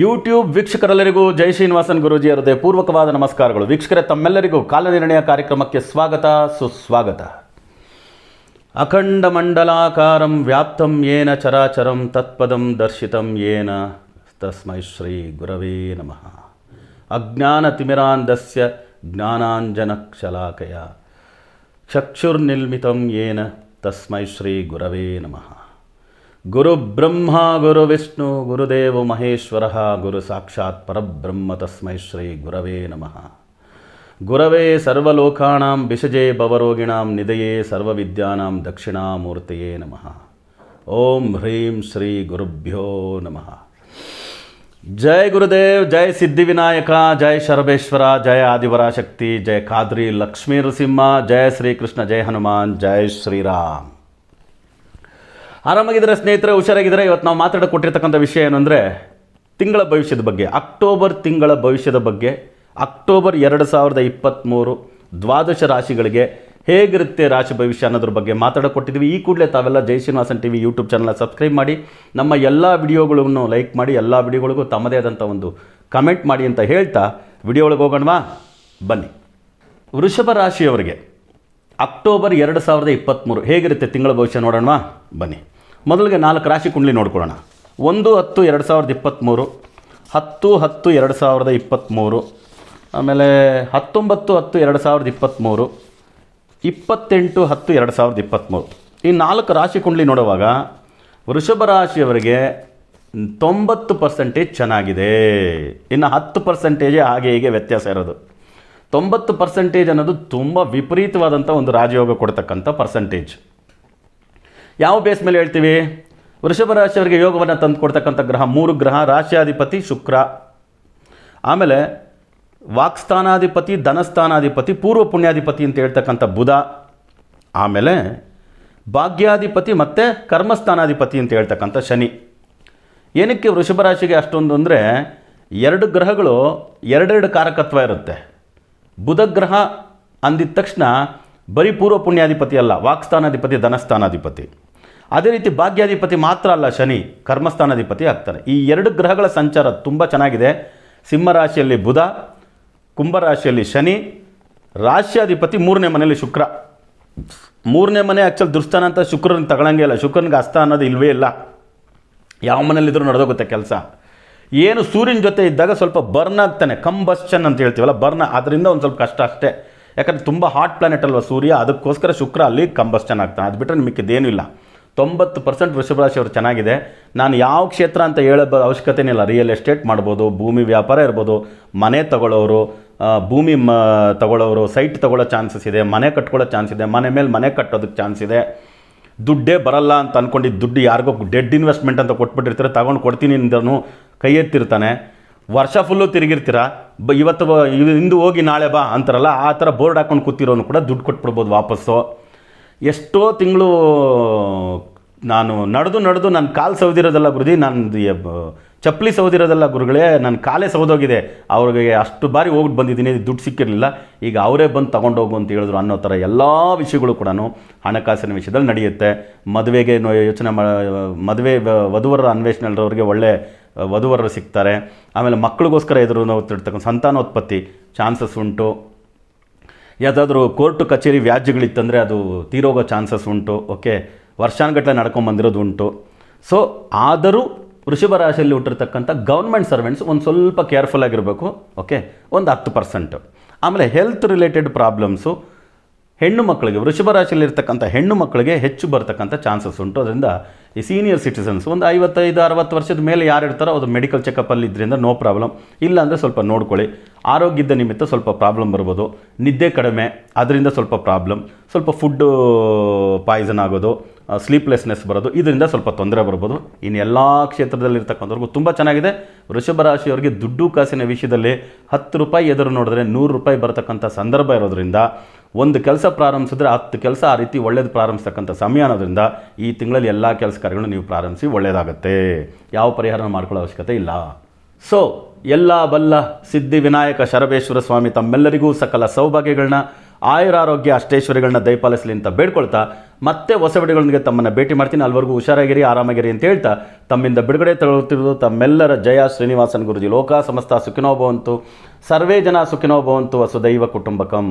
YouTube ವೀಕ್ಷಕರೆಲ್ಲರಿಗೂ ಜೈ ಶ್ರೀನಿವಾಸನ್ ಗುರುಜಿ ಹೃದಯ ಪೂರ್ವಕವಾದ ನಮಸ್ಕಾರಗಳು ವೀಕ್ಷಕರೇ ತಮ್ಮೆಲ್ಲರಿಗೂ ಕಾಲನಿರ್ಣಯ ಕಾರ್ಯಕ್ರಮಕ್ಕೆ ಸ್ವಾಗತ ಸುಸ್ವಾಗತ ಅಖಂಡ ಮಂಡಲಾಕಾರಂ ವ್ಯಾಪ್ತಂ ಏನ ಚರಾಚರಂ ತತ್ಪದಂ ದರ್ಶಿತಂ ಏನ ತಸ್ಮೈ ಶ್ರೀ ಗುರವೇ ನಮಃ ಅಜ್ಞಾನ ತಿಮಿರಾಂಧಸ್ಯ ಕ್ಷಲಾಕಯ ಚಕ್ಷುರ್ನಿಲ್ಮಿತಂ ಏನ ತಸ್ಮೈ ಶ್ರೀ ಗುರವೇ ನಮಃ गुरुब्रह्मा विष्णु गुरुदेव महेश्वरः गुरुसाक्षात् परब्रह्म श्री गुरव नम गुरवे सर्वलोकाणां विषजे भवरोगिणां निधये सर्वविद्यानां दक्षिणामूर्तये नमः ॐ ह्रीं गुरुभ्यो नम जय गुरुदेव जय सिद्धिविनायका जय शर्वेश्वरा जय आदिवराशक्ति जय काद्री लक्ष्मी नृसिम्हा जय श्रीकृष्ण जय हनुमान जय श्रीराम ಆರಾಮಾಗಿದ್ದರೆ ಸ್ನೇಹಿತರೆ ಹುಷಾರಾಗಿದ್ದರೆ ಇವತ್ತು ನಾವು ಮಾತಾಡೋ ಕೊಟ್ಟಿರ್ತಕ್ಕಂಥ ವಿಷಯ ಏನಂದರೆ ತಿಂಗಳ ಭವಿಷ್ಯದ ಬಗ್ಗೆ ಅಕ್ಟೋಬರ್ ತಿಂಗಳ ಭವಿಷ್ಯದ ಬಗ್ಗೆ ಅಕ್ಟೋಬರ್ ಎರಡು ಸಾವಿರದ ಇಪ್ಪತ್ತ್ಮೂರು ದ್ವಾದಶ ರಾಶಿಗಳಿಗೆ ಹೇಗಿರುತ್ತೆ ರಾಶಿ ಭವಿಷ್ಯ ಅನ್ನೋದ್ರ ಬಗ್ಗೆ ಕೊಟ್ಟಿದ್ದೀವಿ ಈ ಕೂಡಲೇ ತಾವೆಲ್ಲ Jai Srinivasan T V YouTube channel subscribe ಮಾಡಿ ನಮ್ಮ ಎಲ್ಲ ವಿಡಿಯೋಗಳನ್ನು ಲೈಕ್ ಮಾಡಿ ಎಲ್ಲ ವಿಡಿಯೋಗಳಿಗೂ ತಮ್ಮದೇ ಆದಂಥ ಒಂದು ಕಮೆಂಟ್ ಮಾಡಿ ಅಂತ ಹೇಳ್ತಾ ವಿಡಿಯೋಗಳಿಗೆ ಹೋಗೋಣವಾ ಬನ್ನಿ ವೃಷಭ ರಾಶಿಯವರಿಗೆ ಅಕ್ಟೋಬರ್ ಎರಡು ಸಾವಿರದ ಇಪ್ಪತ್ತ್ಮೂರು ಹೇಗಿರುತ್ತೆ ತಿಂಗಳ ಭವಿಷ್ಯ ನೋಡೋಣವಾ ಬನ್ನಿ ಮೊದಲಿಗೆ ನಾಲ್ಕು ರಾಶಿ ಕುಂಡ್ಲಿ ನೋಡ್ಕೊಳ್ಳೋಣ ಒಂದು ಹತ್ತು ಎರಡು ಸಾವಿರದ ಇಪ್ಪತ್ತ್ಮೂರು ಹತ್ತು ಹತ್ತು ಎರಡು ಸಾವಿರದ ಇಪ್ಪತ್ತ್ಮೂರು ಆಮೇಲೆ ಹತ್ತೊಂಬತ್ತು ಹತ್ತು ಎರಡು ಸಾವಿರದ ಇಪ್ಪತ್ತ್ಮೂರು ಇಪ್ಪತ್ತೆಂಟು ಹತ್ತು ಎರಡು ಸಾವಿರದ ಇಪ್ಪತ್ತ್ಮೂರು ಈ ನಾಲ್ಕು ರಾಶಿ ಕುಂಡ್ಲಿ ನೋಡುವಾಗ ವೃಷಭ ರಾಶಿಯವರಿಗೆ ತೊಂಬತ್ತು ಪರ್ಸೆಂಟೇಜ್ ಚೆನ್ನಾಗಿದೆ ಇನ್ನು ಹತ್ತು ಪರ್ಸೆಂಟೇಜೇ ಹಾಗೆ ಹೀಗೆ ವ್ಯತ್ಯಾಸ ಇರೋದು ತೊಂಬತ್ತು ಪರ್ಸೆಂಟೇಜ್ ಅನ್ನೋದು ತುಂಬ ವಿಪರೀತವಾದಂಥ ಒಂದು ರಾಜಯೋಗ ಕೊಡ್ತಕ್ಕಂಥ ಪರ್ಸೆಂಟೇಜ್ ಯಾವ ಬೇಸ್ ಮೇಲೆ ಹೇಳ್ತೀವಿ ವೃಷಭ ರಾಶಿಯವರಿಗೆ ಯೋಗವನ್ನು ತಂದು ಕೊಡ್ತಕ್ಕಂಥ ಗ್ರಹ ಮೂರು ಗ್ರಹ ರಾಶ್ಯಾಧಿಪತಿ ಶುಕ್ರ ಆಮೇಲೆ ವಾಕ್ಸ್ಥಾನಾಧಿಪತಿ ಧನಸ್ಥಾನಾಧಿಪತಿ ಪೂರ್ವ ಪುಣ್ಯಾಧಿಪತಿ ಅಂತ ಹೇಳ್ತಕ್ಕಂಥ ಬುಧ ಆಮೇಲೆ ಭಾಗ್ಯಾಧಿಪತಿ ಮತ್ತು ಕರ್ಮಸ್ಥಾನಾಧಿಪತಿ ಅಂತ ಹೇಳ್ತಕ್ಕಂಥ ಶನಿ ಏನಕ್ಕೆ ವೃಷಭ ರಾಶಿಗೆ ಅಷ್ಟೊಂದು ಅಂದರೆ ಎರಡು ಗ್ರಹಗಳು ಎರಡೆರಡು ಕಾರಕತ್ವ ಇರುತ್ತೆ ಬುಧ ಗ್ರಹ ಅಂದಿದ ತಕ್ಷಣ ಬರೀ ಪೂರ್ವ ಪುಣ್ಯಾಧಿಪತಿ ಅಲ್ಲ ವಾಕ್ಸ್ಥಾನಾಧಿಪತಿ ಧನಸ್ಥಾನಾಧಿಪತಿ ಅದೇ ರೀತಿ ಭಾಗ್ಯಾಧಿಪತಿ ಮಾತ್ರ ಅಲ್ಲ ಶನಿ ಕರ್ಮಸ್ಥಾನಾಧಿಪತಿ ಆಗ್ತಾನೆ ಈ ಎರಡು ಗ್ರಹಗಳ ಸಂಚಾರ ತುಂಬ ಚೆನ್ನಾಗಿದೆ ಸಿಂಹರಾಶಿಯಲ್ಲಿ ಬುಧ ಕುಂಭರಾಶಿಯಲ್ಲಿ ಶನಿ ರಾಶ್ಯಾಧಿಪತಿ ಮೂರನೇ ಮನೆಯಲ್ಲಿ ಶುಕ್ರ ಮೂರನೇ ಮನೆ ಆ್ಯಕ್ಚುಲ್ ದುರ್ಸ್ಥಾನ ಅಂತ ಶುಕ್ರನ ತಗೊಳಂಗೆ ಇಲ್ಲ ಶುಕ್ರನಿಗೆ ಅಸ್ತ ಅನ್ನೋದು ಇಲ್ವೇ ಇಲ್ಲ ಯಾವ ಮನೇಲಿದ್ರೂ ನಡೆದೋಗುತ್ತೆ ಕೆಲಸ ಏನು ಸೂರ್ಯನ ಜೊತೆ ಇದ್ದಾಗ ಸ್ವಲ್ಪ ಬರ್ನ್ ಆಗ್ತಾನೆ ಕಂಬಸ್ಚನ್ ಅಂತ ಹೇಳ್ತೀವಲ್ಲ ಬರ್ನ್ ಅದರಿಂದ ಒಂದು ಸ್ವಲ್ಪ ಕಷ್ಟ ಅಷ್ಟೇ ಯಾಕಂದರೆ ತುಂಬ ಹಾಟ್ ಪ್ಲಾನೆಟ್ ಅಲ್ವಾ ಸೂರ್ಯ ಅದಕ್ಕೋಸ್ಕರ ಶುಕ್ರ ಅಲ್ಲಿ ಕಂಬಸ್ಟನ್ ಆಗ್ತಾನೆ ಅದು ಬಿಟ್ಟರೆ ನಿಮಗೆ ಇಲ್ಲ ತೊಂಬತ್ತು ಪರ್ಸೆಂಟ್ ರಾಶಿಯವರು ಚೆನ್ನಾಗಿದೆ ನಾನು ಯಾವ ಕ್ಷೇತ್ರ ಅಂತ ಹೇಳೋ ಅವಶ್ಯಕತೆನೇ ಇಲ್ಲ ರಿಯಲ್ ಎಸ್ಟೇಟ್ ಮಾಡ್ಬೋದು ಭೂಮಿ ವ್ಯಾಪಾರ ಇರ್ಬೋದು ಮನೆ ತಗೊಳ್ಳೋರು ಭೂಮಿ ಮ ತಗೊಳ್ಳೋರು ಸೈಟ್ ತಗೊಳ್ಳೋ ಚಾನ್ಸಸ್ ಇದೆ ಮನೆ ಕಟ್ಕೊಳ್ಳೋ ಚಾನ್ಸ್ ಇದೆ ಮನೆ ಮೇಲೆ ಮನೆ ಕಟ್ಟೋದಕ್ಕೆ ಚಾನ್ಸ್ ಇದೆ ದುಡ್ಡೇ ಬರಲ್ಲ ಅಂತ ಅಂದ್ಕೊಂಡಿದ್ದು ದುಡ್ಡು ಯಾರಿಗೋ ಡೆಡ್ ಇನ್ವೆಸ್ಟ್ಮೆಂಟ್ ಅಂತ ಕೊಟ್ಬಿಟ್ಟಿರ್ತಾರೆ ತಗೊಂಡು ಕೊಡ್ತೀನಿ ಅಂದ್ರೂ ಕೈ ಎತ್ತಿರ್ತಾನೆ ವರ್ಷ ಫುಲ್ಲು ತಿರುಗಿರ್ತೀರ ಬ ಇವತ್ತು ಇಂದು ಹೋಗಿ ನಾಳೆ ಬಾ ಅಂತಾರಲ್ಲ ಆ ಥರ ಬೋರ್ಡ್ ಹಾಕೊಂಡು ಕೂತಿರೋನು ಕೂಡ ದುಡ್ಡು ಕೊಟ್ಬಿಡ್ಬೋದು ವಾಪಸ್ಸು ಎಷ್ಟೋ ತಿಂಗಳು ನಾನು ನಡೆದು ನಡೆದು ನನ್ನ ಕಾಲು ಸೌದಿರೋದಲ್ಲ ಗುರುದಿ ನಾನು ಚಪ್ಪಲಿ ಸೌದಿರೋದಲ್ಲ ಗುರುಗಳೇ ನನ್ನ ಕಾಲೇ ಸೌದೋಗಿದೆ ಅವ್ರಿಗೆ ಅಷ್ಟು ಬಾರಿ ಹೋಗ್ಬಿಟ್ಟು ಬಂದಿದ್ದೀನಿ ದುಡ್ಡು ಸಿಕ್ಕಿರಲಿಲ್ಲ ಈಗ ಅವರೇ ಬಂದು ತೊಗೊಂಡೋಗು ಅಂತ ಹೇಳಿದ್ರು ಅನ್ನೋ ಥರ ಎಲ್ಲ ವಿಷಯಗಳು ಕೂಡ ಹಣಕಾಸಿನ ವಿಷಯದಲ್ಲಿ ನಡೆಯುತ್ತೆ ಮದುವೆಗೆ ಯೋಚನೆ ಮದುವೆ ವಧುವರ ಅನ್ವೇಷಣೆ ಒಳ್ಳೆ ವಧುವರರು ಸಿಗ್ತಾರೆ ಆಮೇಲೆ ಮಕ್ಕಳಿಗೋಸ್ಕರ ಎದುರು ನಾವು ತಿಳ್ತಕ್ಕಂಥ ಸಂತಾನೋತ್ಪತ್ತಿ ಚಾನ್ಸಸ್ ಉಂಟು ಯಾವುದಾದ್ರೂ ಕೋರ್ಟು ಕಚೇರಿ ವ್ಯಾಜ್ಯಗಳಿತ್ತಂದರೆ ಅದು ತೀರೋಗೋ ಚಾನ್ಸಸ್ ಉಂಟು ಓಕೆ ವರ್ಷಾನುಗಟ್ಟಲೆ ನಡ್ಕೊಂಬಂದಿರೋದು ಉಂಟು ಸೊ ಆದರೂ ವೃಷಭ ರಾಶಿಯಲ್ಲಿ ಹುಟ್ಟಿರ್ತಕ್ಕಂಥ ಗೌರ್ಮೆಂಟ್ ಸರ್ವೆಂಟ್ಸ್ ಒಂದು ಸ್ವಲ್ಪ ಕೇರ್ಫುಲ್ ಆಗಿರಬೇಕು ಓಕೆ ಒಂದು ಹತ್ತು ಪರ್ಸೆಂಟು ಆಮೇಲೆ ಹೆಲ್ತ್ ರಿಲೇಟೆಡ್ ಪ್ರಾಬ್ಲಮ್ಸು ಹೆಣ್ಣು ಮಕ್ಕಳಿಗೆ ವೃಷಭ ರಾಶಿಯಲ್ಲಿರ್ತಕ್ಕಂಥ ಹೆಣ್ಣು ಮಕ್ಕಳಿಗೆ ಹೆಚ್ಚು ಬರ್ತಕ್ಕಂಥ ಚಾನ್ಸಸ್ ಉಂಟು ಅದರಿಂದ ಈ ಸೀನಿಯರ್ ಸಿಟಿಸನ್ಸ್ ಒಂದು ಐವತ್ತೈದು ಅರವತ್ತು ವರ್ಷದ ಮೇಲೆ ಯಾರು ಇರ್ತಾರೋ ಅದು ಮೆಡಿಕಲ್ ಚೆಕಪ್ಪಲ್ಲಿ ಇದ್ರಿಂದ ನೋ ಪ್ರಾಬ್ಲಮ್ ಇಲ್ಲಾಂದರೆ ಸ್ವಲ್ಪ ನೋಡ್ಕೊಳ್ಳಿ ಆರೋಗ್ಯದ ನಿಮಿತ್ತ ಸ್ವಲ್ಪ ಪ್ರಾಬ್ಲಮ್ ಬರ್ಬೋದು ನಿದ್ದೆ ಕಡಿಮೆ ಅದರಿಂದ ಸ್ವಲ್ಪ ಪ್ರಾಬ್ಲಮ್ ಸ್ವಲ್ಪ ಫುಡ್ಡು ಪಾಯ್ಸನ್ ಆಗೋದು ಸ್ಲೀಪ್ಲೆಸ್ನೆಸ್ ಬರೋದು ಇದರಿಂದ ಸ್ವಲ್ಪ ತೊಂದರೆ ಬರ್ಬೋದು ಇನ್ನು ಎಲ್ಲ ಕ್ಷೇತ್ರದಲ್ಲಿರ್ತಕ್ಕಂಥವ್ರಿಗೂ ತುಂಬ ಚೆನ್ನಾಗಿದೆ ವೃಷಭ ರಾಶಿಯವರಿಗೆ ದುಡ್ಡು ಕಾಸಿನ ವಿಷಯದಲ್ಲಿ ಹತ್ತು ರೂಪಾಯಿ ಎದುರು ನೋಡಿದ್ರೆ ನೂರು ರೂಪಾಯಿ ಬರತಕ್ಕಂಥ ಸಂದರ್ಭ ಇರೋದರಿಂದ ಒಂದು ಕೆಲಸ ಪ್ರಾರಂಭಿಸಿದ್ರೆ ಹತ್ತು ಕೆಲಸ ಆ ರೀತಿ ಒಳ್ಳೇದು ಪ್ರಾರಂಭಿಸ್ತಕ್ಕಂಥ ಸಮಯ ಅನ್ನೋದ್ರಿಂದ ಈ ತಿಂಗಳಲ್ಲಿ ಎಲ್ಲ ಕೆಲಸ ಕಾರ್ಯಗಳನ್ನು ನೀವು ಪ್ರಾರಂಭಿಸಿ ಒಳ್ಳೆಯದಾಗತ್ತೆ ಯಾವ ಪರಿಹಾರ ಮಾಡ್ಕೊಳ್ಳೋ ಅವಶ್ಯಕತೆ ಇಲ್ಲ ಸೊ ಎಲ್ಲ ಬಲ್ಲ ಸಿದ್ಧಿ ವಿನಾಯಕ ಶರಬೇಶ್ವರ ಸ್ವಾಮಿ ತಮ್ಮೆಲ್ಲರಿಗೂ ಸಕಲ ಸೌಭಾಗ್ಯಗಳನ್ನ ಆಯುರಾರೋಗ್ಯ ಅಷ್ಟೇಶ್ವರಿಗಳನ್ನ ದಯಪಾಲಿಸಲಿ ಅಂತ ಬೇಡ್ಕೊಳ್ತಾ ಮತ್ತೆ ಹೊಸ ಬಿಡುಗಳೊಂದಿಗೆ ತಮ್ಮನ್ನು ಭೇಟಿ ಮಾಡ್ತೀನಿ ಅಲ್ವರೆಗೂ ಹುಷಾರಾಗಿರಿ ಆರಾಮಾಗಿರಿ ಅಂತ ಹೇಳ್ತಾ ತಮ್ಮಿಂದ ಬಿಡುಗಡೆ ತಗೊಳ್ತಿರೋದು ತಮ್ಮೆಲ್ಲರ ಜಯ ಶ್ರೀನಿವಾಸನ್ ಗುರುಜಿ ಲೋಕ ಸಮಸ್ತ ಭವಂತು ಸರ್ವೇ ಜನ ಸುಖಿನೋಭವಂತು ವಸುದೈವ ಕುಟುಂಬಕಂ